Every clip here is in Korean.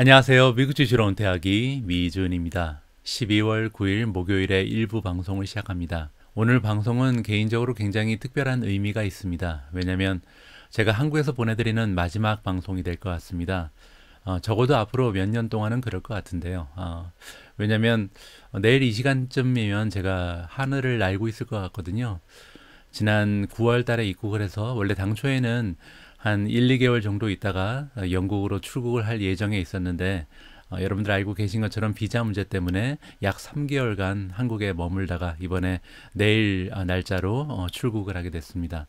안녕하세요. 미국 주시로운 대학이 미준입니다. 12월 9일 목요일에 일부 방송을 시작합니다. 오늘 방송은 개인적으로 굉장히 특별한 의미가 있습니다. 왜냐면 제가 한국에서 보내드리는 마지막 방송이 될 것 같습니다. 어, 적어도 앞으로 몇 년 동안은 그럴 것 같은데요. 어, 왜냐면 내일 이 시간쯤이면 제가 하늘을 날고 있을 것 같거든요. 지난 9월 달에 입국을 해서 원래 당초에는 한 1, 2개월 정도 있다가 어, 영국으로 출국을 할 예정에 있었는데 어, 여러분들 알고 계신 것처럼 비자 문제 때문에 약 3개월간 한국에 머물다가 이번에 내일 어, 날짜로 어, 출국을 하게 됐습니다.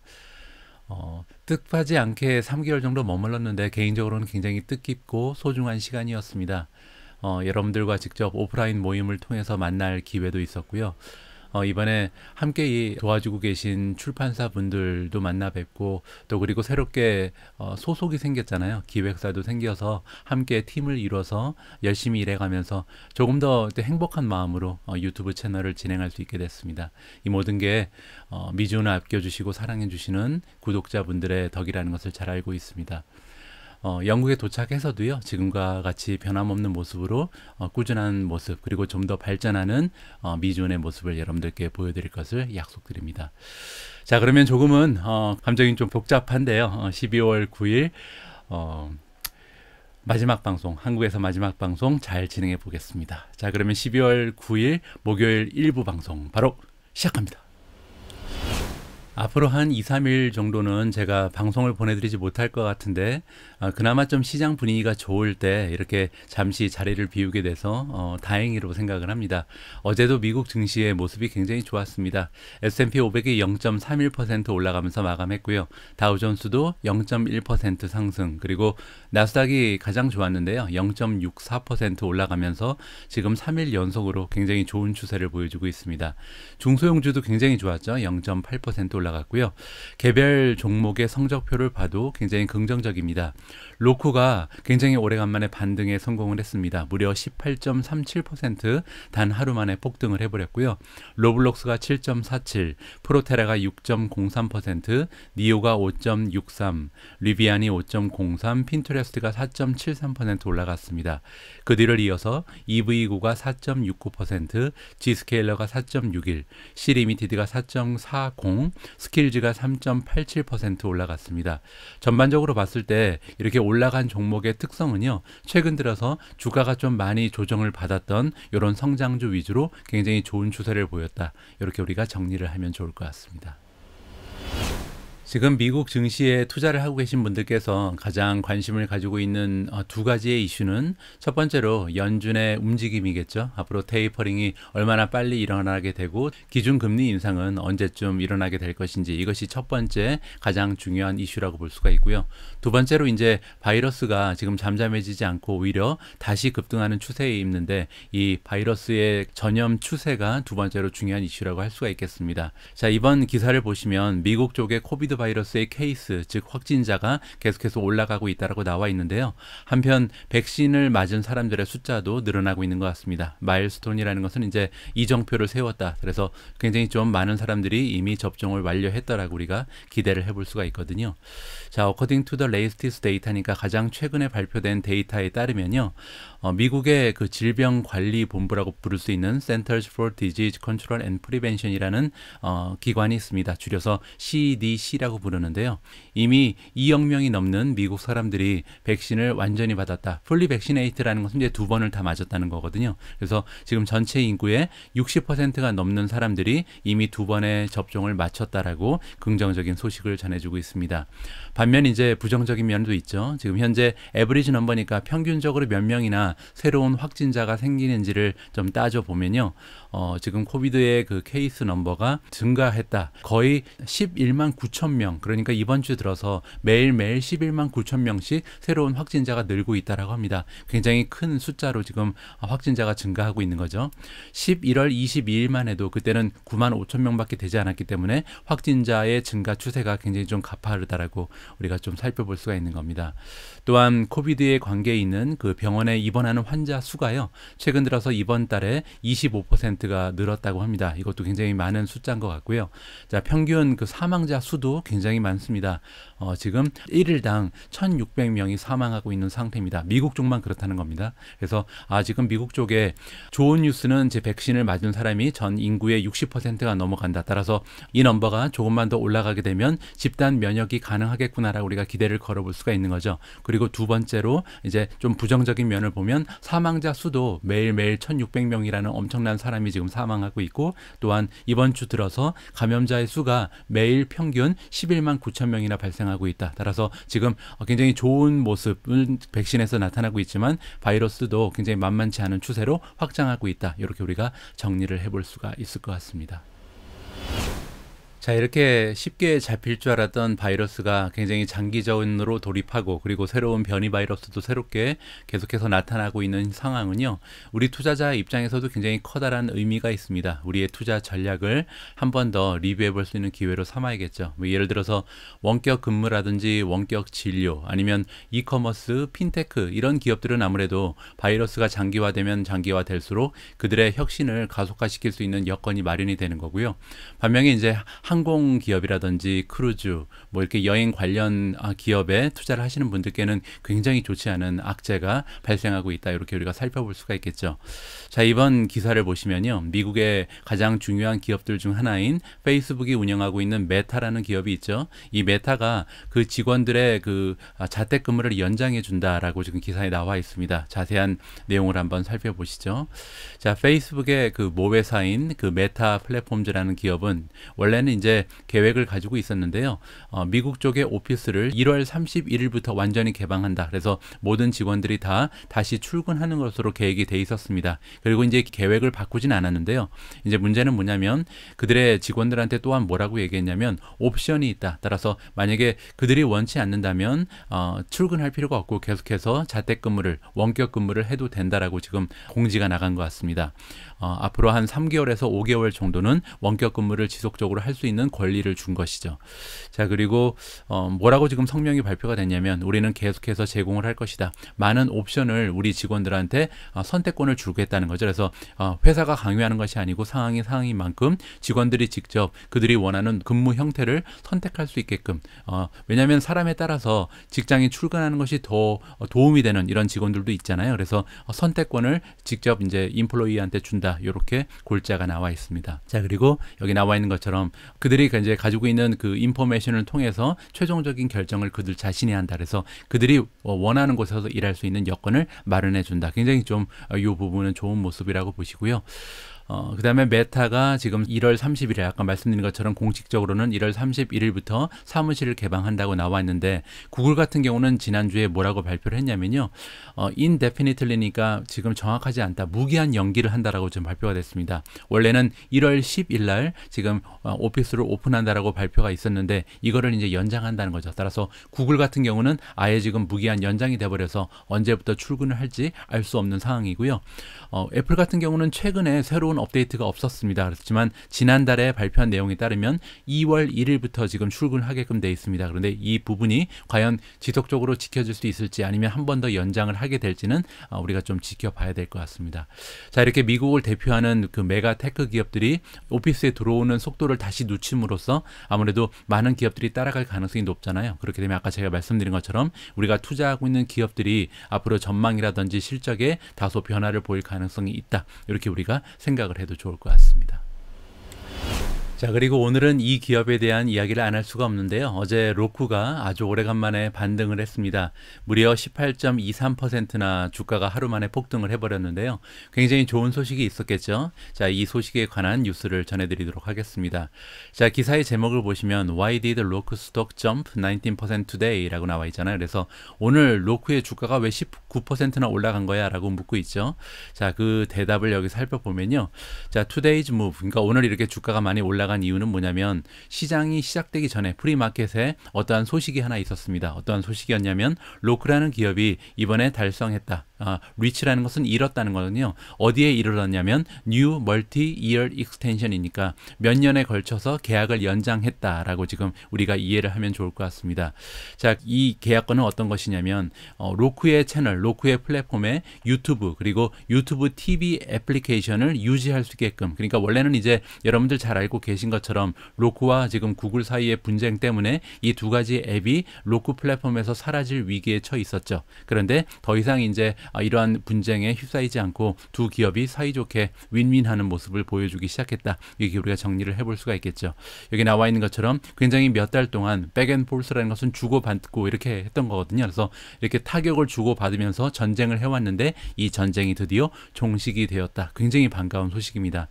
어, 뜻하지 않게 3개월 정도 머물렀는데 개인적으로는 굉장히 뜻깊고 소중한 시간이었습니다. 어, 여러분들과 직접 오프라인 모임을 통해서 만날 기회도 있었고요. 어, 이번에 함께 도와주고 계신 출판사 분들도 만나 뵙고 또 그리고 새롭게 어, 소속이 생겼잖아요. 기획사도 생겨서 함께 팀을 이뤄서 열심히 일해가면서 조금 더 행복한 마음으로 어, 유튜브 채널을 진행할 수 있게 됐습니다. 이 모든 게 어, 미주나 아껴주시고 사랑해주시는 구독자분들의 덕이라는 것을 잘 알고 있습니다. 어, 영국에 도착해서도요 지금과 같이 변함없는 모습으로 어, 꾸준한 모습 그리고 좀 더 발전하는 어, 미존의 모습을 여러분들께 보여드릴 것을 약속드립니다. 자 그러면 조금은 어, 감정이 좀 복잡한데요. 어, 12월 9일 어, 마지막 방송, 한국에서 마지막 방송 잘 진행해 보겠습니다. 자, 그러면 12월 9일 목요일 일부 방송 바로 시작합니다. 앞으로 한 2, 3일 정도는 제가 방송을 보내드리지 못할 것 같은데 어, 그나마 좀 시장 분위기가 좋을 때 이렇게 잠시 자리를 비우게 돼서 어, 다행이라고 생각을 합니다. 어제도 미국 증시의 모습이 굉장히 좋았습니다. S&P 500이 0.31% 올라가면서 마감했고요. 다우존스도 0.1% 상승 그리고 나스닥이 가장 좋았는데요. 0.64% 올라가면서 지금 3일 연속으로 굉장히 좋은 추세를 보여주고 있습니다. 중소형주도 굉장히 좋았죠. 0.8% 올라 가면서 올라갔고요. 개별 종목의 성적표를 봐도 굉장히 긍정적입니다. 로코가 굉장히 오래간만에 반등에 성공을 했습니다. 무려 18.37%단 하루 만에 폭등을 해버렸고요. 로블록스가 7.47, 프로테라가 6.03%, 니오가 5.63, 리비안이 5.03, 핀트레스트가 4.73% 올라갔습니다. 그 뒤를 이어서 EV고가 4.69%, G스케일러가 4.61, C리미티드가 4.40, 스킬즈가 3.87% 올라갔습니다. 전반적으로 봤을 때 이렇게 올라간 종목의 특성은요. 최근 들어서 주가가 좀 많이 조정을 받았던 이런 성장주 위주로 굉장히 좋은 추세를 보였다. 이렇게 우리가 정리를 하면 좋을 것 같습니다. 지금 미국 증시에 투자를 하고 계신 분들께서 가장 관심을 가지고 있는 어, 두 가지의 이슈는 첫 번째로 연준의 움직임이겠죠. 앞으로 테이퍼링이 얼마나 빨리 일어나게 되고 기준금리 인상은 언제쯤 일어나게 될 것인지 이것이 첫 번째 가장 중요한 이슈라고 볼 수가 있고요. 두 번째로 이제 바이러스가 지금 잠잠해지지 않고 오히려 다시 급등하는 추세에 있는데 이 바이러스의 전염 추세가 두 번째로 중요한 이슈라고 할 수가 있겠습니다. 자, 이번 기사를 보시면 미국 쪽의 코비드 바이러스의 케이스 즉 확진자가 계속해서 올라가고 있다라고 나와 있는데요. 한편 백신을 맞은 사람들의 숫자도 늘어나고 있는 것 같습니다. 마일스톤이라는 것은 이제 이정표를 세웠다. 그래서 굉장히 좀 많은 사람들이 이미 접종을 완료했다라고 우리가 기대를 해볼 수가 있거든요. 자, 어커딩 투 더 레이스티스 데이터니까 가장 최근에 발표된 데이터에 따르면요. 어, 미국의 그 질병 관리 본부라고 부를 수 있는 Centers for Disease Control and Prevention이라는 어, 기관이 있습니다. 줄여서 CDC라고 부르는데요. 이미 2억 명이 넘는 미국 사람들이 백신을 완전히 받았다. 풀리 백시네이트라는 것은 이제 두 번을 다 맞았다는 거거든요. 그래서 지금 전체 인구의 60%가 넘는 사람들이 이미 두 번의 접종을 마쳤다라고 긍정적인 소식을 전해주고 있습니다. 반면 이제 부정적인 면도 있죠. 지금 현재 에브리지 넘버니까 평균적으로 몇 명이나 새로운 확진자가 생기는지를 좀 따져 보면요. 어, 지금 코비드의 그 케이스 넘버가 증가했다. 거의 11만 9천 명. 그러니까 이번 주 들어서 매일매일 11만 9천 명씩 새로운 확진자가 늘고 있다라고 합니다. 굉장히 큰 숫자로 지금 확진자가 증가하고 있는 거죠. 11월 22일만 해도 그때는 9만 5천 명밖에 되지 않았기 때문에 확진자의 증가 추세가 굉장히 좀 가파르다라고 우리가 좀 살펴볼 수가 있는 겁니다. 또한 코비드에 관계 있는 그 병원에 입원 입원하는 환자 수가요. 최근 들어서 이번 달에 25%가 늘었다고 합니다. 이것도 굉장히 많은 숫자인 것 같고요. 자, 평균 그 사망자 수도 굉장히 많습니다. 어, 지금 1일당 1,600명이 사망하고 있는 상태입니다. 미국 쪽만 그렇다는 겁니다. 그래서 아 지금 미국 쪽에 좋은 뉴스는 제 백신을 맞은 사람이 전 인구의 60%가 넘어간다. 따라서 이 넘버가 조금만 더 올라가게 되면 집단 면역이 가능하겠구나라 고 우리가 기대를 걸어볼 수가 있는 거죠. 그리고 두 번째로 이제 좀 부정적인 면을 보면 사망자 수도 매일매일 1,600명이라는 엄청난 사람이 지금 사망하고 있고 또한 이번 주 들어서 감염자의 수가 매일 평균 11만 9천 명이나 발생하고 나타나고 있다. 따라서 지금 굉장히 좋은 모습은 백신에서 나타나고 있지만 바이러스도 굉장히 만만치 않은 추세로 확장하고 있다. 이렇게 우리가 정리를 해볼 수가 있을 것 같습니다. 자, 이렇게 쉽게 잡힐 줄 알았던 바이러스가 굉장히 장기전으로 돌입하고 그리고 새로운 변이 바이러스도 새롭게 계속해서 나타나고 있는 상황은요. 우리 투자자 입장에서도 굉장히 커다란 의미가 있습니다. 우리의 투자 전략을 한 번 더 리뷰해 볼 수 있는 기회로 삼아야겠죠. 뭐 예를 들어서 원격 근무라든지 원격 진료 아니면 이커머스, 핀테크 이런 기업들은 아무래도 바이러스가 장기화되면 장기화될수록 그들의 혁신을 가속화시킬 수 있는 여건이 마련이 되는 거고요. 반면에 이제 항공 기업이라든지 크루즈 뭐 이렇게 여행 관련 아, 기업에 투자를 하시는 분들께는 굉장히 좋지 않은 악재가 발생하고 있다. 이렇게 우리가 살펴볼 수가 있겠죠. 자, 이번 기사를 보시면요. 미국의 가장 중요한 기업들 중 하나인 페이스북이 운영하고 있는 메타라는 기업이 있죠. 이 메타가 그 직원들의 그 아, 자택 근무를 연장해 준다라고 지금 기사에 나와 있습니다. 자세한 내용을 한번 살펴보시죠. 자, 페이스북의 그 모회사인 그 메타 플랫폼즈라는 기업은 원래는 이제 계획을 가지고 있었는데요. 어, 미국 쪽의 오피스를 1월 31일부터 완전히 개방한다. 그래서 모든 직원들이 다 다시 출근하는 것으로 계획이 돼 있었습니다. 그리고 이제 계획을 바꾸진 않았는데요. 이제 문제는 뭐냐면 그들의 직원들한테 또한 뭐라고 얘기했냐면 옵션이 있다. 따라서 만약에 그들이 원치 않는다면 어, 출근할 필요가 없고 계속해서 자택근무를 원격 근무를 해도 된다라고 지금 공지가 나간 것 같습니다. 어, 앞으로 한 3개월에서 5개월 정도는 원격 근무를 지속적으로 할 수 있는 있는 권리를 준 것이죠. 자 그리고 어, 뭐라고 지금 성명이 발표가 됐냐면 우리는 계속해서 제공을 할 것이다. 많은 옵션을 우리 직원들한테 어, 선택권을 주겠다는 거죠. 그래서 어, 회사가 강요하는 것이 아니고 상황이 상황인 만큼 직원들이 직접 그들이 원하는 근무 형태를 선택할 수 있게끔 어, 왜냐면 사람에 따라서 직장에 출근하는 것이 더 도움이 되는 이런 직원들도 있잖아요. 그래서 어, 선택권을 직접 이제 인플로이한테 준다. 이렇게 골자가 나와 있습니다. 자 그리고 여기 나와 있는 것처럼 그들이 그 이제 가지고 있는 그 인포메이션을 통해서 최종적인 결정을 그들 자신이 한다 그래서 그들이 어, 원하는 곳에서 일할 수 있는 여건을 마련해 준다. 굉장히 좀이 어, 부분은 좋은 모습이라고 보시고요. 어, 그 다음에 메타가 지금 1월 30일에 아까 말씀드린 것처럼 공식적으로는 1월 31일부터 사무실을 개방한다고 나와 있는데 구글 같은 경우는 지난주에 뭐라고 발표를 했냐면요. 어, indefinitely니까 지금 정확하지 않다. 무기한 연기를 한다라고 지금 발표가 됐습니다. 원래는 1월 10일 날 지금 어, 오피스를 오픈한다라고 발표가 있었는데 이거를 이제 연장한다는 거죠. 따라서 구글 같은 경우는 아예 지금 무기한 연장이 돼버려서 언제부터 출근을 할지 알 수 없는 상황이고요. 어, 애플 같은 경우는 최근에 새로운 업데이트가 없었습니다. 그렇지만 지난달에 발표한 내용에 따르면 2월 1일부터 지금 출근하게끔 돼 있습니다. 그런데 이 부분이 과연 지속적으로 지켜질 수 있을지 아니면 한 번 더 연장을 하게 될지는 어, 우리가 좀 지켜봐야 될 것 같습니다. 자 이렇게 미국을 대표하는 그 메가 테크 기업들이 오피스에 들어오는 속도를 다시 늦춤으로써 아무래도 많은 기업들이 따라갈 가능성이 높잖아요. 그렇게 되면 아까 제가 말씀드린 것처럼 우리가 투자하고 있는 기업들이 앞으로 전망이라든지 실적에 다소 변화를 보일 가능성이 있다. 이렇게 우리가 생각. 생각을 해도 좋을 것 같습니다. 자, 그리고 오늘은 이 기업에 대한 이야기를 안 할 수가 없는데요. 어제 로쿠가 아주 오래간만에 반등을 했습니다. 무려 18.23%나 주가가 하루 만에 폭등을 해버렸는데요. 굉장히 좋은 소식이 있었겠죠. 자, 이 소식에 관한 뉴스를 전해드리도록 하겠습니다. 자, 기사의 제목을 보시면 Why did Roku stock jump 19% today라고 나와 있잖아요. 그래서 오늘 로쿠의 주가가 왜 19%나 올라간 거야라고 묻고 있죠. 자, 그 대답을 여기 살펴보면요. 자, today's move 그러니까 오늘 이렇게 주가가 많이 올라간 나간 이유는 뭐냐면 시장이 시작되기 전에 프리마켓에 어떠한 소식이 하나 있었습니다. 어떠한 소식이었냐면 로크라는 기업이 이번에 달성했다. 아, reach라는 것은 이뤘다는 거거든요. 어디에 이르렀냐면 new multi-year extension이니까 몇 년에 걸쳐서 계약을 연장했다라고 지금 우리가 이해를 하면 좋을 것 같습니다. 자, 이 계약권은 어떤 것이냐면 어, 로크의 채널, 로크의 플랫폼에 유튜브 그리고 유튜브 TV 애플리케이션을 유지할 수 있게끔 그러니까 원래는 이제 여러분들 잘 알고 계신 것처럼 로크와 지금 구글 사이의 분쟁 때문에 이 두 가지 앱이 로크 플랫폼에서 사라질 위기에 처해 있었죠. 그런데 더 이상 이제 아, 이러한 분쟁에 휩싸이지 않고 두 기업이 사이좋게 윈윈하는 모습을 보여주기 시작했다. 이게 우리가 정리를 해볼 수가 있겠죠. 여기 나와 있는 것처럼 굉장히 몇 달 동안 백앤폴스라는 것은 주고받고 이렇게 했던 거거든요. 그래서 이렇게 타격을 주고받으면서 전쟁을 해왔는데 이 전쟁이 드디어 종식이 되었다. 굉장히 반가운 소식입니다.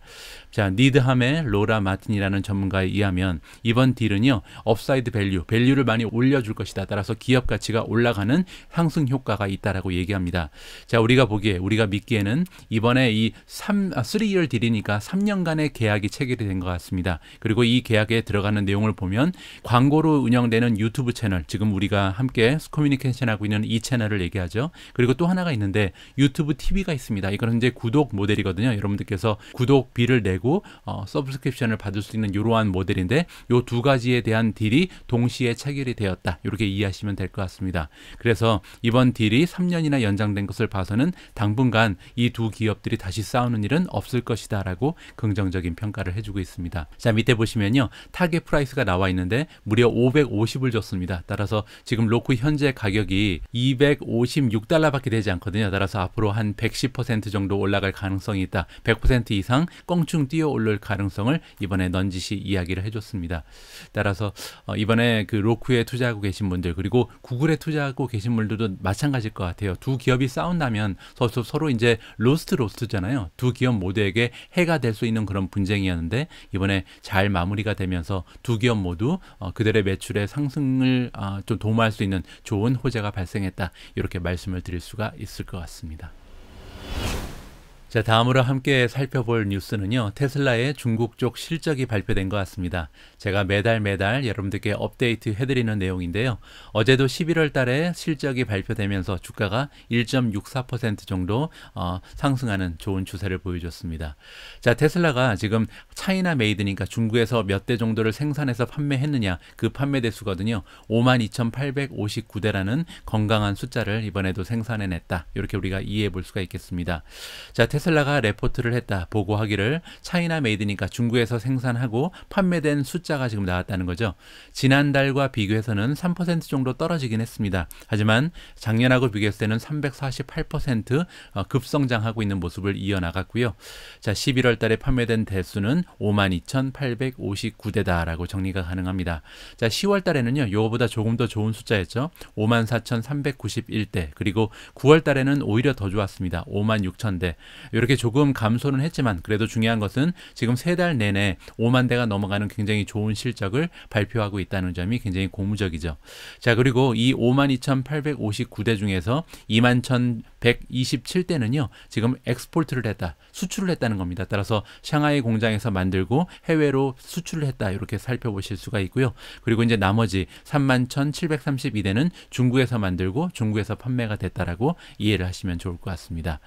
자, 니드함의 로라 마틴이라는 전문가에 의하면 이번 딜은요. 업사이드 밸류, 밸류를 많이 올려줄 것이다. 따라서 기업 가치가 올라가는 상승 효과가 있다라고 얘기합니다. 자, 우리가 보기에 우리가 믿기에는 이번에 이 3, 아, 3일 딜이니까 3년간의 계약이 체결이 된 것 같습니다. 그리고 이 계약에 들어가는 내용을 보면 광고로 운영되는 유튜브 채널, 지금 우리가 함께 커뮤니케이션하고 있는 이 채널을 얘기하죠. 그리고 또 하나가 있는데 유튜브 TV가 있습니다. 이건 이제 구독 모델이거든요. 여러분들께서 구독비를 내고 어, 서브스크립션을 받을 수 있는 이러한 모델인데 이 두 가지에 대한 딜이 동시에 체결이 되었다. 이렇게 이해하시면 될 것 같습니다. 그래서 이번 딜이 3년이나 연장된 것을 것을 봐서는 당분간 이 두 기업들이 다시 싸우는 일은 없을 것이다라고 긍정적인 평가를 해주고 있습니다. 자 밑에 보시면요 타겟 프라이스가 나와 있는데 무려 550을 줬습니다. 따라서 지금 로크 현재 가격이 256달러밖에 되지 않거든요. 따라서 앞으로 한 110% 정도 올라갈 가능성이 있다. 100% 이상 껑충 뛰어 올릴 가능성을 이번에 넌지시 이야기를 해줬습니다. 따라서 어, 이번에 그 로크에 투자하고 계신 분들 그리고 구글에 투자하고 계신 분들도 마찬가지일 것 같아요. 두 기업이 싸 싸운다면 서로 서로 이제 로스트 로스트잖아요. 두 기업 모두에게 해가 될 수 있는 그런 분쟁이었는데 이번에 잘 마무리가 되면서 두 기업 모두 어, 그들의 매출의 상승을 어, 좀 도모할 수 있는 좋은 호재가 발생했다. 이렇게 말씀을 드릴 수가 있을 것 같습니다. 자, 다음으로 함께 살펴볼 뉴스는요. 테슬라의 중국 쪽 실적이 발표된 것 같습니다. 제가 매달 매달 여러분들께 업데이트 해드리는 내용인데요. 어제도 11월 달에 실적이 발표되면서 주가가 1.64% 정도 어, 상승하는 좋은 추세를 보여줬습니다. 자, 테슬라가 지금 차이나 메이드니까 중국에서 몇 대 정도를 생산해서 판매했느냐 그 판매 대수거든요. 52,859대라는 건강한 숫자를 이번에도 생산해냈다. 이렇게 우리가 이해해 볼 수가 있겠습니다. 자, 테슬라 테슬라가 레포트를 했다 보고하기를 차이나 메이드니까 중국에서 생산하고 판매된 숫자가 지금 나왔다는 거죠. 지난달과 비교해서는 3% 정도 떨어지긴 했습니다. 하지만 작년하고 비교했을 때는 348% 어, 급성장하고 있는 모습을 이어나갔고요. 자, 11월 달에 판매된 대수는 52,859대다라고 정리가 가능합니다. 자, 10월 달에는요. 이거보다 조금 더 좋은 숫자였죠. 54,391대. 그리고 9월 달에는 오히려 더 좋았습니다. 56,000대. 이렇게 조금 감소는 했지만 그래도 중요한 것은 지금 세 달 내내 5만 대가 넘어가는 굉장히 좋은 실적을 발표하고 있다는 점이 굉장히 고무적이죠. 자 그리고 이 52,859대 중에서 21,127대는요 지금 엑스포트를 했다 수출을 했다는 겁니다. 따라서 샹하이 공장에서 만들고 해외로 수출을 했다 이렇게 살펴보실 수가 있고요. 그리고 이제 나머지 31,732대는 중국에서 만들고 중국에서 판매가 됐다라고 이해를 하시면 좋을 것 같습니다.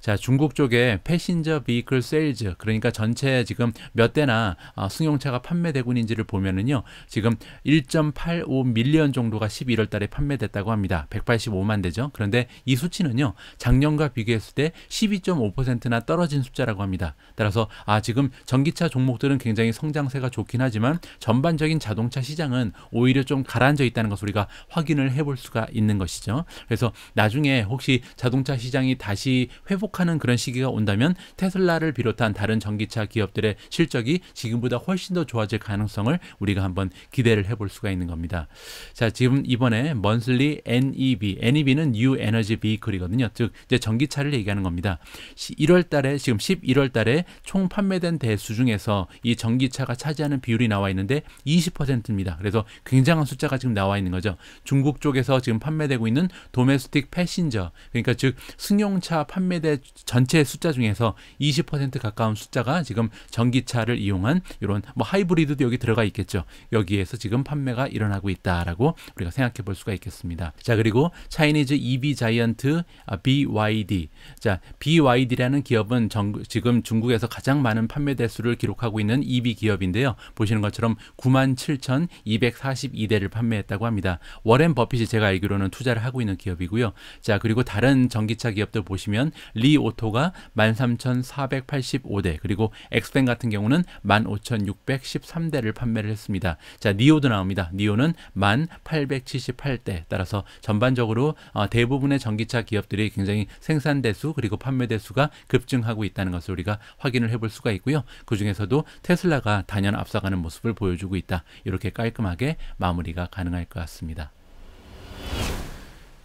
자 중국 쪽 쪽에 패신저 비클 세일즈 그러니까 전체 지금 몇 대나 아, 승용차가 판매되고 있는지를 보면은요. 지금 1.85 밀리언 정도가 11월 달에 판매됐다고 합니다. 185만 대죠. 그런데 이 수치는요. 작년과 비교했을 때 12.5%나 떨어진 숫자라고 합니다. 따라서 아 지금 전기차 종목들은 굉장히 성장세가 좋긴 하지만 전반적인 자동차 시장은 오히려 좀 가라앉아 있다는 것을 우리가 확인을 해볼 수가 있는 것이죠. 그래서 나중에 혹시 자동차 시장이 다시 회복하는 그런 시기 전기가 온다면 테슬라를 비롯한 다른 전기차 기업들의 실적이 지금보다 훨씬 더 좋아질 가능성을 우리가 한번 기대를 해볼 수가 있는 겁니다. 자, 지금 이번에 먼슬리 NEB, NEB는 New Energy Vehicle이거든요. 즉 이제 전기차를 얘기하는 겁니다. 1월 달에 지금 11월 달에 총 판매된 대수 중에서 이 전기차가 차지하는 비율이 나와 있는데 20%입니다. 그래서 굉장한 숫자가 지금 나와 있는 거죠. 중국 쪽에서 지금 판매되고 있는 도메스틱 패신저, 그러니까 즉 승용차 판매대 전체 숫자 중에서 20% 가까운 숫자가 지금 전기차를 이용한 이런 뭐 하이브리드도 여기 들어가 있겠죠. 여기에서 지금 판매가 일어나고 있다라고 우리가 생각해 볼 수가 있겠습니다. 자, 그리고 차이니즈 EV 자이언트 아, BYD. 자, BYD라는 기업은 정, 지금 중국에서 가장 많은 판매 대수를 기록하고 있는 EV 기업인데요. 보시는 것처럼 97,242대를 판매했다고 합니다. 워렌 버핏이 제가 알기로는 투자를 하고 있는 기업이고요. 자, 그리고 다른 전기차 기업들 보시면 리오토가 13,485대 그리고 엑스펜 같은 경우는 15,613대를 판매를 했습니다. 자 니오도 나옵니다. 니오는 1,878대 따라서 전반적으로 어, 대부분의 전기차 기업들이 굉장히 생산 대수 그리고 판매 대수가 급증하고 있다는 것을 우리가 확인을 해볼 수가 있고요. 그 중에서도 테슬라가 단연 앞서가는 모습을 보여주고 있다. 이렇게 깔끔하게 마무리가 가능할 것 같습니다.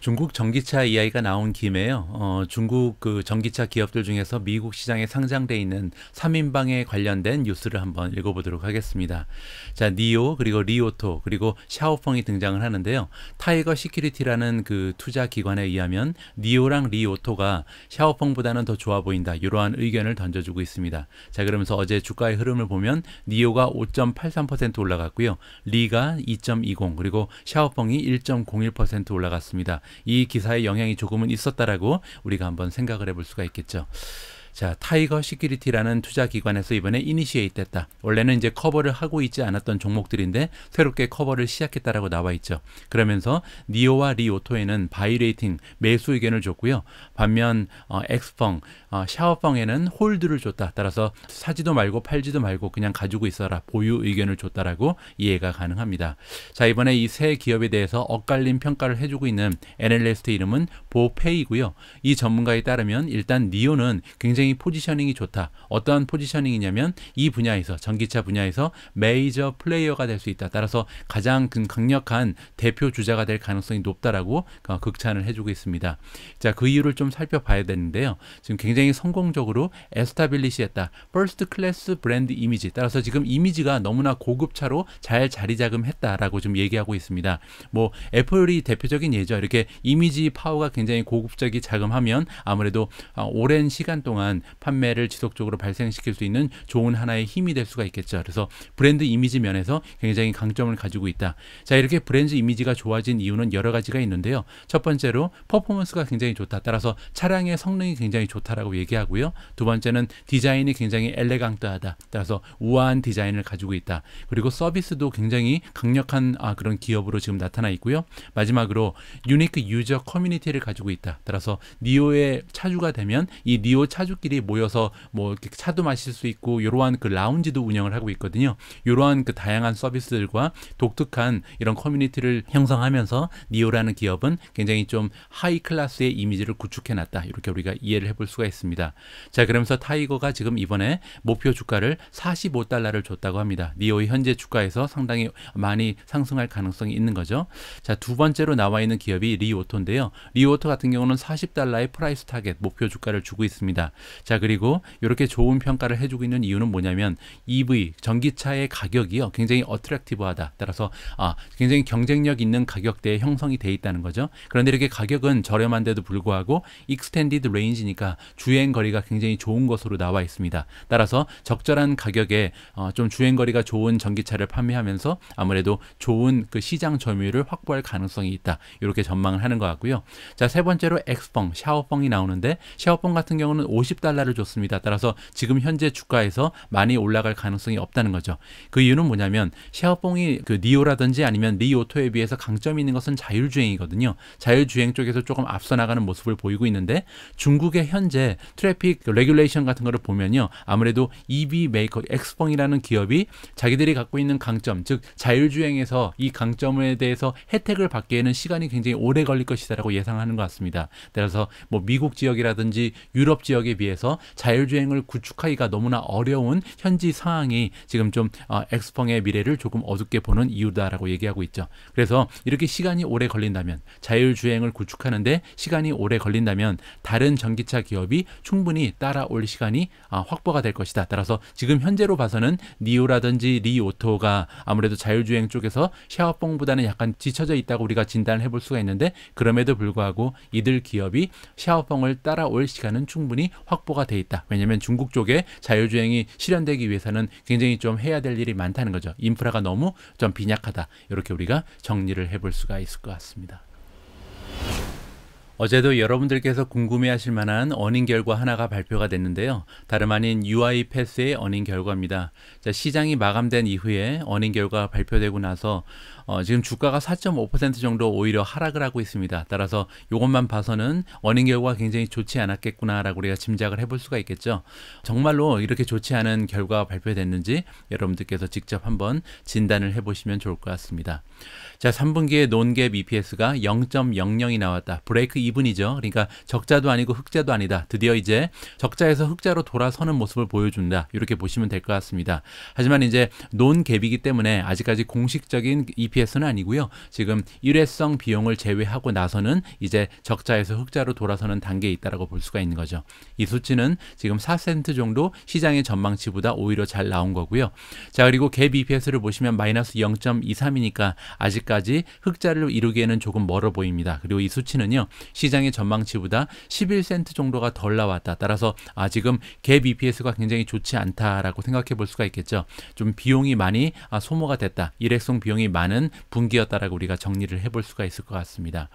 중국 전기차 이야기가 나온 김에요. 어, 중국 그 전기차 기업들 중에서 미국 시장에 상장돼 있는 3인방에 관련된 뉴스를 한번 읽어보도록 하겠습니다. 자, 니오 그리고 리오토 그리고 샤오펑이 등장을 하는데요. 타이거 시큐리티라는 그 투자 기관에 의하면 니오랑 리오토가 샤오펑보다는 더 좋아 보인다. 이러한 의견을 던져주고 있습니다. 자, 그러면서 어제 주가의 흐름을 보면 니오가 5.83% 올라갔고요. 리가 2.20 그리고 샤오펑이 1.01% 올라갔습니다. 이 기사의 영향이 조금은 있었다라고 우리가 한번 생각을 해볼 수가 있겠죠. 자, 타이거 시큐리티라는 투자 기관에서 이번에 이니시에이트 했다. 원래는 이제 커버를 하고 있지 않았던 종목들인데 새롭게 커버를 시작했다라고 나와 있죠. 그러면서 니오와 리오토에는 바이 레이팅 매수 의견을 줬고요. 반면 어, 엑스펑 어, 샤오펑에는 홀드를 줬다. 따라서 사지도 말고 팔지도 말고 그냥 가지고 있어라. 보유 의견을 줬다라고 이해가 가능합니다. 자 이번에 이 세 기업에 대해서 엇갈린 평가를 해주고 있는 NLST 이름은 보페이고요. 이 전문가에 따르면 일단 니오는 굉장히 포지셔닝이 좋다. 어떠한 포지셔닝이냐면 이 분야에서 전기차 분야에서 메이저 플레이어가 될 수 있다. 따라서 가장 강력한 대표 주자가 될 가능성이 높다라고 어, 극찬을 해주고 있습니다. 자 그 이유를 좀 살펴봐야 되는데요. 지금 굉장히 굉장히 성공적으로 에스타빌리시했다. 퍼스트 클래스 브랜드 이미지. 따라서 지금 이미지가 너무나 고급차로 잘 자리자금했다라고 좀 얘기하고 있습니다. 뭐 애플이 대표적인 예죠. 이렇게 이미지 파워가 굉장히 고급적이 자금하면 아무래도 아, 오랜 시간 동안 판매를 지속적으로 발생시킬 수 있는 좋은 하나의 힘이 될 수가 있겠죠. 그래서 브랜드 이미지 면에서 굉장히 강점을 가지고 있다. 자, 이렇게 브랜드 이미지가 좋아진 이유는 여러 가지가 있는데요. 첫 번째로 퍼포먼스가 굉장히 좋다. 따라서 차량의 성능이 굉장히 좋다라고 라고 얘기하고요. 두 번째는 디자인이 굉장히 엘레강트하다. 따라서 우아한 디자인을 가지고 있다. 그리고 서비스도 굉장히 강력한 아, 그런 기업으로 지금 나타나 있고요. 마지막으로 유니크 유저 커뮤니티를 가지고 있다. 따라서 니오의 차주가 되면 이 니오 차주끼리 모여서 뭐 이렇게 차도 마실 수 있고 이러한 그 라운지도 운영을 하고 있거든요. 이러한 그 다양한 서비스들과 독특한 이런 커뮤니티를 형성하면서 니오라는 기업은 굉장히 좀 하이 클래스의 이미지를 구축해 놨다. 이렇게 우리가 이해를 해볼 수가 있습니다. 됐습니다. 자, 그러면서 타이거가 지금 이번에 목표 주가를 45달러를 줬다고 합니다. 니오의 현재 주가에서 상당히 많이 상승할 가능성이 있는 거죠. 자, 두 번째로 나와 있는 기업이 리오토인데요. 리오토 같은 경우는 40달러의 프라이스 타겟 목표 주가를 주고 있습니다. 자, 그리고 이렇게 좋은 평가를 해주고 있는 이유는 뭐냐면 EV 전기차의 가격이요 굉장히 어트랙티브하다. 따라서 아, 굉장히 경쟁력 있는 가격대에 형성이 돼 있다는 거죠. 그런데 이렇게 가격은 저렴한데도 불구하고 익스텐디드 레인지니까 주 주행 거리가 굉장히 좋은 것으로 나와 있습니다. 따라서 적절한 가격에 어, 좀 주행 거리가 좋은 전기차를 판매하면서 아무래도 좋은 그 시장 점유율을 확보할 가능성이 있다. 이렇게 전망을 하는 것 같고요. 자, 세 번째로 엑스펑, 샤오펑이 나오는데 샤오펑 같은 경우는 50달러를 줬습니다. 따라서 지금 현재 주가에서 많이 올라갈 가능성이 없다는 거죠. 그 이유는 뭐냐면 샤오펑이 그 니오라든지 아니면 리오토에 비해서 강점이 있는 것은 자율주행이거든요. 자율주행 쪽에서 조금 앞서 나가는 모습을 보이고 있는데 중국의 현재 트래픽 레귤레이션 같은 거를 보면요. 아무래도 EV 메이커 엑스펑이라는 기업이 자기들이 갖고 있는 강점, 즉 자율주행에서 이 강점에 대해서 혜택을 받기에는 시간이 굉장히 오래 걸릴 것이다라고 예상하는 것 같습니다. 따라서 뭐 미국 지역이라든지 유럽 지역에 비해서 자율주행을 구축하기가 너무나 어려운 현지 상황이 지금 좀 어, 엑스펑의 미래를 조금 어둡게 보는 이유다라고 얘기하고 있죠. 그래서 이렇게 시간이 오래 걸린다면 자율주행을 구축하는데 시간이 오래 걸린다면 다른 전기차 기업이 충분히 따라올 시간이 아, 확보가 될 것이다. 따라서 지금 현재로 봐서는 니오라든지 리오토가 아무래도 자율주행 쪽에서 샤오펑보다는 약간 지쳐져 있다고 우리가 진단을 해볼 수가 있는데 그럼에도 불구하고 이들 기업이 샤오펑을 따라올 시간은 충분히 확보가 돼 있다. 왜냐하면 중국 쪽에 자율주행이 실현되기 위해서는 굉장히 좀 해야 될 일이 많다는 거죠. 인프라가 너무 좀 빈약하다. 이렇게 우리가 정리를 해볼 수가 있을 것 같습니다. 어제도 여러분들께서 궁금해하실 만한 어닝 결과 하나가 발표가 됐는데요. 다름 아닌 UI패스의 어닝 결과입니다. 자, 시장이 마감된 이후에 어닝 결과가 발표되고 나서 어, 지금 주가가 4.5% 정도 오히려 하락을 하고 있습니다. 따라서 이것만 봐서는 어닝 결과가 굉장히 좋지 않았겠구나라고 우리가 짐작을 해볼 수가 있겠죠. 정말로 이렇게 좋지 않은 결과가 발표됐는지 여러분들께서 직접 한번 진단을 해보시면 좋을 것 같습니다. 자, 3분기에 논갭 EPS가 0.00이 나왔다. 브레이크 2분이죠 그러니까 적자도 아니고 흑자도 아니다. 드디어 이제 적자에서 흑자로 돌아서는 모습을 보여준다. 이렇게 보시면 될 것 같습니다. 하지만 이제 논갭이기 때문에 아직까지 공식적인 EPS는 아니고요. 지금 일회성 비용을 제외하고 나서는 이제 적자에서 흑자로 돌아서는 단계에 있다라고 볼 수가 있는 거죠. 이 수치는 지금 4센트 정도 시장의 전망치보다 오히려 잘 나온 거고요. 자, 그리고 갭 EPS를 보시면 마이너스 0.23이니까 아직 아직까지 흑자를 이루기에는 조금 멀어 보입니다. 그리고 이 수치는요. 시장의 전망치보다 11센트 정도가 덜 나왔다. 따라서 아 지금 갭 EPS가 굉장히 좋지 않다라고 생각해 볼 수가 있겠죠. 좀 비용이 많이 아, 소모가 됐다. 일회성 비용이 많은 분기였다라고 우리가 정리를 해 볼 수가 있을 것 같습니다.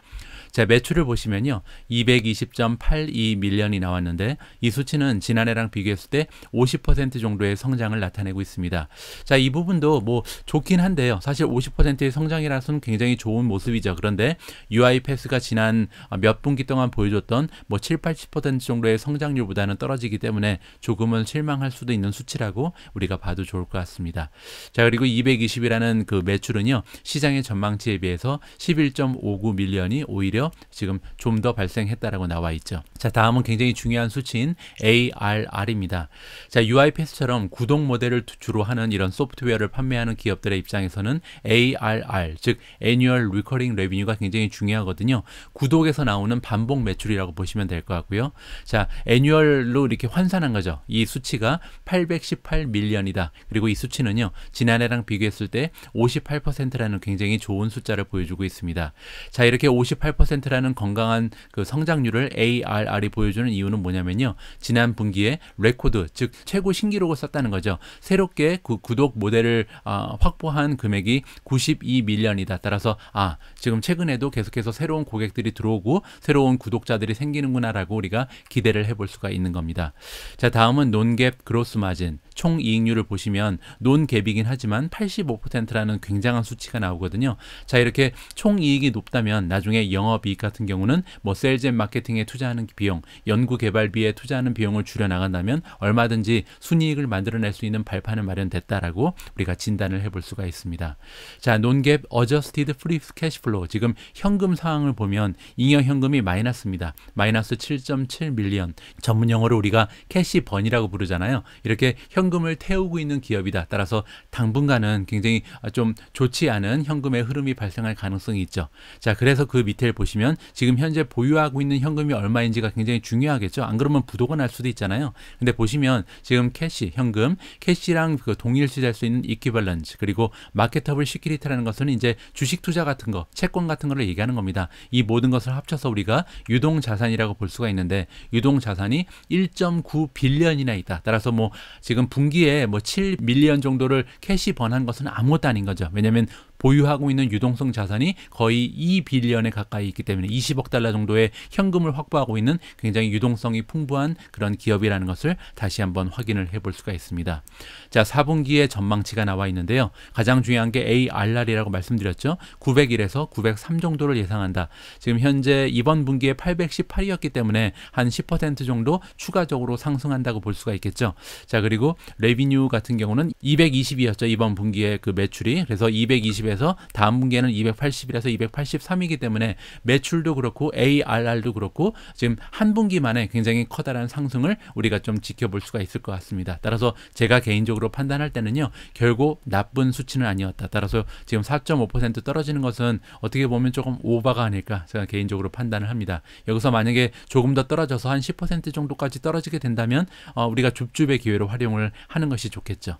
자, 매출을 보시면요. 220.82밀리언이 나왔는데 이 수치는 지난해랑 비교했을 때 50% 정도의 성장을 나타내고 있습니다. 자, 이 부분도 뭐 좋긴 한데요. 사실 50%의 성장이라서는 굉장히 좋은 모습이죠. 그런데 UI패스가 지난 몇 분기 동안 보여줬던 뭐 7, 80% 정도의 성장률보다는 떨어지기 때문에 조금은 실망할 수도 있는 수치라고 우리가 봐도 좋을 것 같습니다. 자, 그리고 220이라는 그 매출은요. 시장의 전망치에 비해서 11.59밀리언이 오히려 수고요 지금 좀 더 발생했다라고 나와 있죠. 자, 다음은 굉장히 중요한 수치인 ARR입니다. 자, UIPS처럼 구독 모델을 주로 하는 이런 소프트웨어를 판매하는 기업들의 입장에서는 ARR, 즉 Annual Recurring Revenue가 굉장히 중요하거든요. 구독에서 나오는 반복 매출이라고 보시면 될 것 같고요. 자, Annual로 이렇게 환산한 거죠. 이 수치가 818 밀리언이다. 그리고 이 수치는요. 지난해랑 비교했을 때 58%라는 굉장히 좋은 숫자를 보여주고 있습니다. 자, 이렇게 58% 3%라는 건강한 그 성장률을 ARR이 보여주는 이유는 뭐냐면요. 지난 분기에 레코드, 즉 최고 신기록을 썼다는 거죠. 새롭게 그 구독 모델을 어, 확보한 금액이 92밀리언이다. 따라서 아, 지금 최근에도 계속해서 새로운 고객들이 들어오고 새로운 구독자들이 생기는구나라고 우리가 기대를 해볼 수가 있는 겁니다. 자, 다음은 논갭 그로스 마진. 총 이익률을 보시면 논갭이긴 하지만 85%라는 굉장한 수치가 나오거든요. 자 이렇게 총 이익이 높다면 나중에 영업이익 같은 경우는 뭐 셀즈 앤 마케팅에 투자하는 비용, 연구개발비에 투자하는 비용을 줄여나간다면 얼마든지 순이익을 만들어낼 수 있는 발판을 마련됐다라고 우리가 진단을 해볼 수가 있습니다. 자 논갭 어저스티드 프리 캐시플로우 지금 현금 상황을 보면 잉여 현금이 마이너스입니다. 마이너스 7.7 밀리언 전문 용어로 우리가 캐시 번이라고 부르잖아요. 이렇게 현금 현금을 태우고 있는 기업이다. 따라서 당분간은 굉장히 좀 좋지 않은 현금의 흐름이 발생할 가능성이 있죠. 자, 그래서 그 밑에 보시면 지금 현재 보유하고 있는 현금이 얼마인지가 굉장히 중요하겠죠. 안 그러면 부도가 날 수도 있잖아요. 근데 보시면 지금 캐시, 현금, 캐시랑 그 동일시될 수 있는 이퀴밸런스 그리고 마케터블 시큐리티라는 것은 이제 주식 투자 같은 거, 채권 같은 거를 얘기하는 겁니다. 이 모든 것을 합쳐서 우리가 유동 자산이라고 볼 수가 있는데 유동 자산이 1.9 빌리언이나 있다. 따라서 뭐 지금 분기에 뭐 7밀리언 정도를 캐시 번한 것은 아무것도 아닌 거죠. 왜냐하면 보유하고 있는 유동성 자산이 거의 2빌리언에 가까이 있기 때문에 20억 달러 정도의 현금을 확보하고 있는 굉장히 유동성이 풍부한 그런 기업이라는 것을 다시 한번 확인을 해볼 수가 있습니다. 자, 4분기에 전망치가 나와 있는데요. 가장 중요한 게 ARR이라고 말씀드렸죠. 901에서 903 정도를 예상한다. 지금 현재 이번 분기에 818이었기 때문에 한 10% 정도 추가적으로 상승한다고 볼 수가 있겠죠. 자, 그리고 레비뉴 같은 경우는 220이었죠. 이번 분기에 그 매출이. 그래서 220에 대비해서 다음 분기에는 2 8 0이라서 283이기 때문에 매출도 그렇고 ARR도 그렇고 지금 한 분기 만에 굉장히 커다란 상승을 우리가 좀 지켜볼 수가 있을 것 같습니다. 따라서 제가 개인적으로 판단할 때는요. 결국 나쁜 수치는 아니었다. 따라서 지금 4.5% 떨어지는 것은 어떻게 보면 조금 오바가 아닐까 제가 개인적으로 판단을 합니다. 여기서 만약에 조금 더 떨어져서 한 10% 정도까지 떨어지게 된다면 어, 우리가 줍줍의 기회로 활용을 하는 것이 좋겠죠.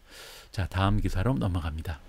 자 다음 기사로 넘어갑니다.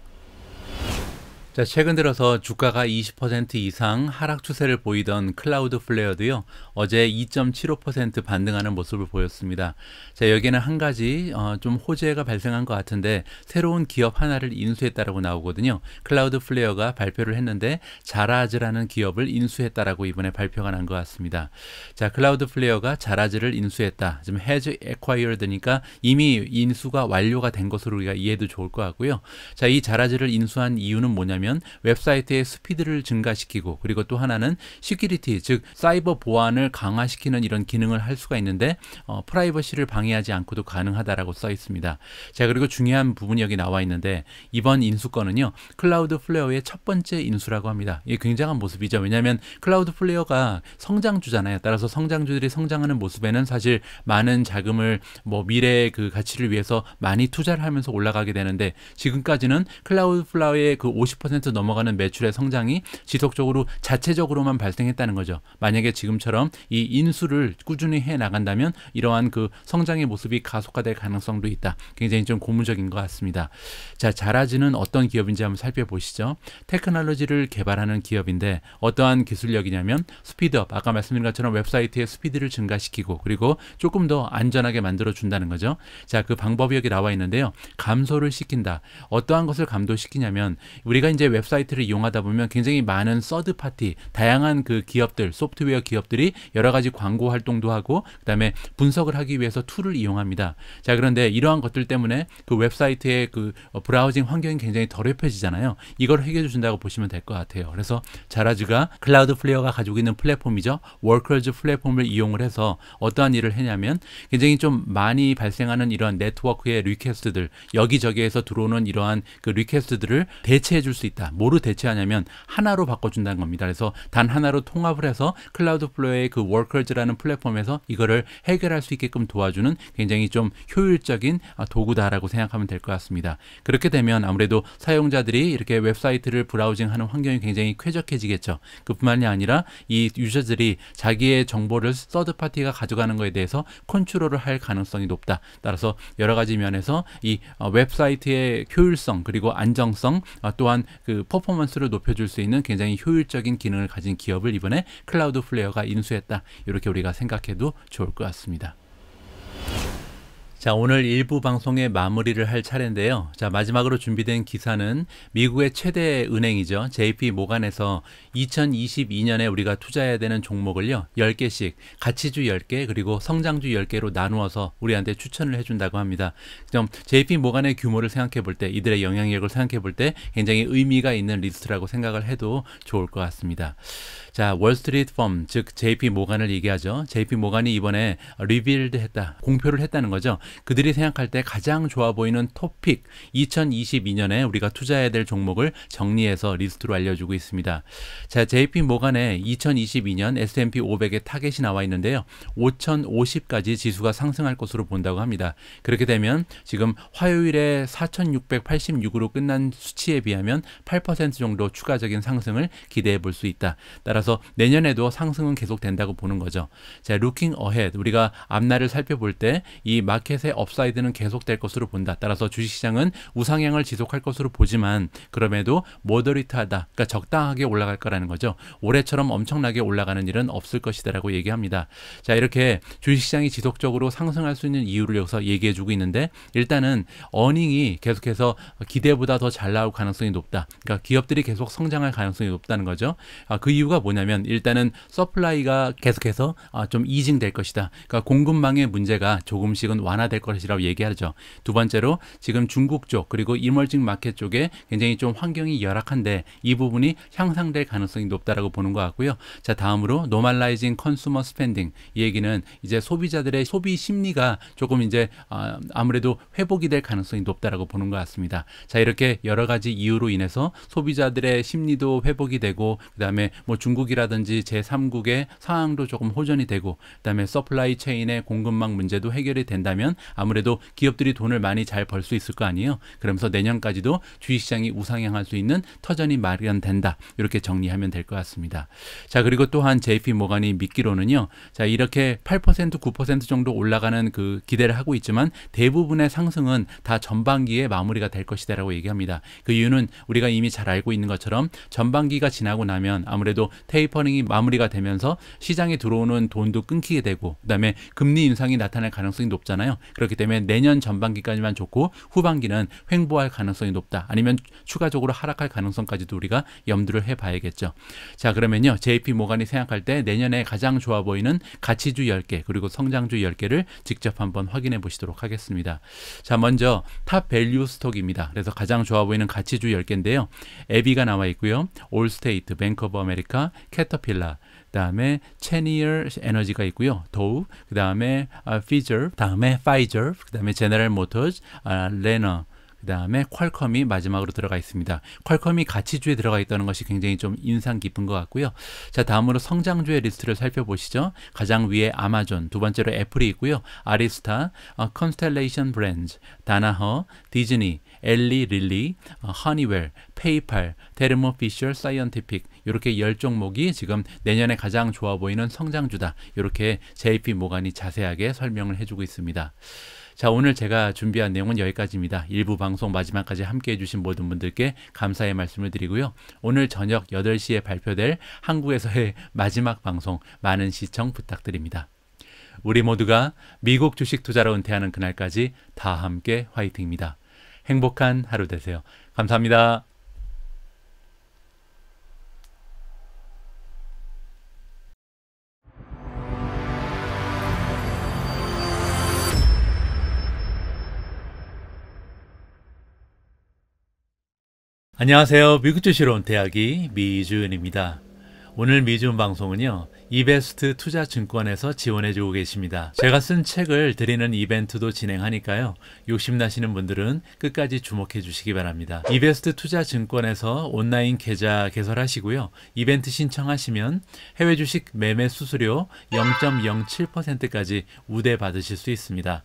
자, 최근 들어서 주가가 20% 이상 하락 추세를 보이던 클라우드 플레어도요, 어제 2.75% 반등하는 모습을 보였습니다. 자, 여기는 한 가지, 어, 좀 호재가 발생한 것 같은데, 새로운 기업 하나를 인수했다라고 나오거든요. 클라우드 플레어가 발표를 했는데, 자라즈라는 기업을 인수했다라고 이번에 발표가 난 것 같습니다. 자, 클라우드 플레어가 자라즈를 인수했다. 지금 해즈 에콰이어드니까 이미 인수가 완료가 된 것으로 우리가 이해도 좋을 것 같고요. 자, 이 자라즈를 인수한 이유는 뭐냐면, 뭐냐면 웹사이트의 스피드를 증가시키고 그리고 또 하나는 시큐리티 즉 사이버 보안을 강화시키는 이런 기능을 할 수가 있는데 어, 프라이버시를 방해하지 않고도 가능하다라고 써 있습니다. 자 그리고 중요한 부분이 여기 나와 있는데 이번 인수권은요 클라우드 플레어의 첫 번째 인수라고 합니다. 이게 굉장한 모습이죠. 왜냐하면 클라우드 플레어가 성장주잖아요. 따라서 성장주들이 성장하는 모습에는 사실 많은 자금을 뭐 미래의 그 가치를 위해서 많이 투자를 하면서 올라가게 되는데 지금까지는 클라우드 플레어의 그50% 퍼센 넘어가는 매출의 성장이 지속적으로 자체적으로만 발생했다는 거죠. 만약에 지금처럼 이 인수를 꾸준히 해 나간다면 이러한 그 성장의 모습이 가속화될 가능성도 있다. 굉장히 좀 고무적인 것 같습니다. 자, 자라지는 어떤 기업인지 한번 살펴보시죠. 테크놀로지를 개발하는 기업인데 어떠한 기술력이냐면 스피드업, 아까 말씀드린 것처럼 웹사이트의 스피드를 증가시키고 그리고 조금 더 안전하게 만들어 준다는 거죠. 자, 그 방법이 여기 나와 있는데요. 감소를 시킨다. 어떠한 것을 감소시키냐면 우리가 이제 이제 웹사이트를 이용하다 보면 굉장히 많은 서드 파티, 다양한 그 기업들, 소프트웨어 기업들이 여러 가지 광고 활동도 하고 그다음에 분석을 하기 위해서 툴을 이용합니다. 자, 그런데 이러한 것들 때문에 그 웹사이트의 그 어, 브라우징 환경이 굉장히 더럽혀지잖아요. 이걸 해결해 준다고 보시면 될 것 같아요. 그래서 자라즈가 클라우드 플레이어가 가지고 있는 플랫폼이죠. 워크즈 플랫폼을 이용을 해서 어떠한 일을 했냐면 굉장히 좀 많이 발생하는 이런 네트워크의 리퀘스트들 여기저기에서 들어오는 이러한 그 리퀘스트들을 대체해 줄 수 있다. 있다. 뭐로 대체하냐면 하나로 바꿔준다는 겁니다. 그래서 단 하나로 통합을 해서 클라우드 플로어의 그 워커즈라는 플랫폼에서 이거를 해결할 수 있게끔 도와주는 굉장히 좀 효율적인 아, 도구다라고 생각하면 될 것 같습니다. 그렇게 되면 아무래도 사용자들이 이렇게 웹사이트를 브라우징하는 환경이 굉장히 쾌적해지겠죠. 그뿐만이 아니라 이 유저들이 자기의 정보를 서드 파티가 가져가는 것에 대해서 컨트롤을 할 가능성이 높다. 따라서 여러 가지 면에서 이 어, 웹사이트의 효율성 그리고 안정성 어, 또한 그 퍼포먼스를 높여줄 수 있는 굉장히 효율적인 기능을 가진 기업을 이번에 클라우드 플레어가 인수했다. 이렇게 우리가 생각해도 좋을 것 같습니다. 자, 오늘 일부 방송의 마무리를 할 차례인데요. 자, 마지막으로 준비된 기사는 미국의 최대 은행이죠. JP 모간에서 2022년에 우리가 투자해야 되는 종목을요. 10개씩 가치주 10개 그리고 성장주 10개로 나누어서 우리한테 추천을 해 준다고 합니다. 그 JP 모간의 규모를 생각해 볼 때 이들의 영향력을 생각해 볼 때 굉장히 의미가 있는 리스트라고 생각을 해도 좋을 것 같습니다. 자, 월스트리트 펌, 즉 JP 모간을 얘기하죠. JP 모간이 이번에 리빌드 했다, 공표를 했다는 거죠. 그들이 생각할 때 가장 좋아 보이는 토픽, 2022년에 우리가 투자해야 될 종목을 정리해서 리스트로 알려주고 있습니다. 자, JP 모간의 2022년 S&P 500의 타겟이 나와 있는데요. 5,050까지 지수가 상승할 것으로 본다고 합니다. 그렇게 되면 지금 화요일에 4,686으로 끝난 수치에 비하면 8% 정도 추가적인 상승을 기대해 볼 수 있다. 따라서 그래서 내년에도 상승은 계속된다고 보는 거죠. 자, looking ahead 우리가 앞날을 살펴볼 때 이 마켓의 업사이드는 계속될 것으로 본다. 따라서 주식시장은 우상향을 지속할 것으로 보지만 그럼에도 모더리트하다. 그러니까 적당하게 올라갈 거라는 거죠. 올해처럼 엄청나게 올라가는 일은 없을 것이다라고 얘기합니다. 자, 이렇게 주식시장이 지속적으로 상승할 수 있는 이유를 여기서 얘기해 주고 있는데 일단은 어닝이 계속해서 기대보다 더 잘 나올 가능성이 높다. 그러니까 기업들이 계속 성장할 가능성이 높다는 거죠. 아, 그 이유가 뭐냐? 뭐냐면 일단은 서플라이가 계속해서 아, 좀 이징될 것이다. 그러니까 공급망의 문제가 조금씩은 완화될 것이라고 얘기하죠. 두 번째로 지금 중국 쪽 그리고 이멀징 마켓 쪽에 굉장히 좀 환경이 열악한데 이 부분이 향상될 가능성이 높다라고 보는 것 같고요. 자 다음으로 노멀라이징 컨슈머 스펜딩 이 얘기는 이제 소비자들의 소비 심리가 조금 이제 아, 아무래도 회복이 될 가능성이 높다라고 보는 것 같습니다. 자 이렇게 여러 가지 이유로 인해서 소비자들의 심리도 회복이 되고 그 다음에 뭐 중국 미국이라든지 제3국의 상황도 조금 호전이 되고 그다음에 서플라이 체인의 공급망 문제도 해결이 된다면 아무래도 기업들이 돈을 많이 잘 벌 수 있을 거 아니에요. 그러면서 내년까지도 주식시장이 우상향할 수 있는 터전이 마련된다. 이렇게 정리하면 될 것 같습니다. 자 그리고 또한 JP 모간이 믿기로는요. 자 이렇게 8% 9% 정도 올라가는 그 기대를 하고 있지만 대부분의 상승은 다 전반기에 마무리가 될 것이다라고 얘기합니다. 그 이유는 우리가 이미 잘 알고 있는 것처럼 전반기가 지나고 나면 아무래도 테이퍼링이 마무리가 되면서 시장에 들어오는 돈도 끊기게 되고 그다음에 금리 인상이 나타날 가능성이 높잖아요. 그렇기 때문에 내년 전반기까지만 좋고 후반기는 횡보할 가능성이 높다. 아니면 추가적으로 하락할 가능성까지도 우리가 염두를 해봐야겠죠. 자 그러면요. JP 모간이 생각할 때 내년에 가장 좋아 보이는 가치주 10개 그리고 성장주 10개를 직접 한번 확인해 보시도록 하겠습니다. 자 먼저 탑 밸류 스톡입니다. 그래서 가장 좋아 보이는 가치주 10개인데요. 에비가 나와 있고요. 올스테이트, 뱅커 오브 아메리카, 캐터필라, 그다음에 체니얼 에너지가 있고요. 도우, 그다음에 피저, 아, 다음에 파이저, 그다음에 제네럴 모터즈, 레너 그 다음에 퀄컴이 마지막으로 들어가 있습니다. 퀄컴이 가치주에 들어가 있다는 것이 굉장히 좀 인상 깊은 것 같고요. 자 다음으로 성장주의 리스트를 살펴보시죠. 가장 위에 아마존, 두 번째로 애플이 있고요. 아리스타, 컨스텔레이션 브랜즈, 다나허, 디즈니, 엘리 릴리, 어, 허니웰, 페이팔, 데르모 피셜 사이언티픽 이렇게 열 종목이 지금 내년에 가장 좋아 보이는 성장주다. 이렇게 JP 모간이 자세하게 설명을 해주고 있습니다. 자, 오늘 제가 준비한 내용은 여기까지입니다. 일부 방송 마지막까지 함께 해주신 모든 분들께 감사의 말씀을 드리고요. 오늘 저녁 8시에 발표될 한국에서의 마지막 방송 많은 시청 부탁드립니다. 우리 모두가 미국 주식 투자로 은퇴하는 그날까지 다 함께 화이팅입니다. 행복한 하루 되세요. 감사합니다. 안녕하세요. 미국 주시로 운 대학이 미주은입니다. 오늘 미주은 방송은요. 이베스트 투자증권에서 지원해주고 계십니다. 제가 쓴 책을 드리는 이벤트도 진행하니까요. 욕심나시는 분들은 끝까지 주목해 주시기 바랍니다. 이베스트 투자증권에서 온라인 계좌 개설하시고요. 이벤트 신청하시면 해외 주식 매매 수수료 0.07%까지 우대 받으실 수 있습니다.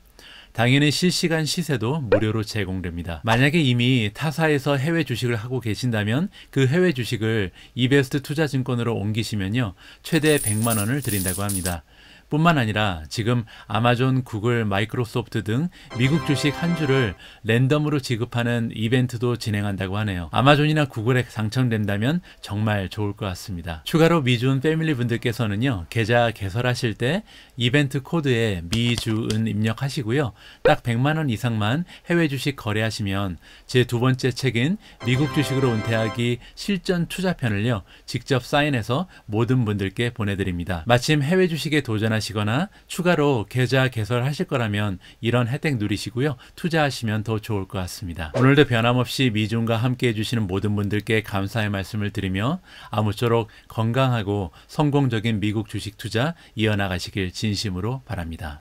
당연히 실시간 시세도 무료로 제공됩니다. 만약에 이미 타사에서 해외 주식을 하고 계신다면 그 해외 주식을 이베스트 투자증권으로 옮기시면요. 최대 100만 원을 드린다고 합니다. 뿐만 아니라 지금 아마존, 구글, 마이크로소프트 등 미국 주식 한 주를 랜덤으로 지급하는 이벤트도 진행한다고 하네요. 아마존이나 구글에 당첨된다면 정말 좋을 것 같습니다. 추가로 미주은 패밀리 분들께서는요. 계좌 개설하실 때 이벤트 코드에 미주은 입력하시고요. 딱 100만원 이상만 해외 주식 거래하시면 제 두 번째 책인 미국 주식으로 은퇴하기 실전 투자편을요. 직접 사인해서 모든 분들께 보내드립니다. 마침 해외 주식에 도전하 원하시거나 추가로 계좌 개설하실 거라면 이런 혜택 누리시고요. 투자하시면 더 좋을 것 같습니다. 오늘도 변함없이 미중과 함께 해주시는 모든 분들께 감사의 말씀을 드리며 아무쪼록 건강하고 성공적인 미국 주식 투자 이어나가시길 진심으로 바랍니다.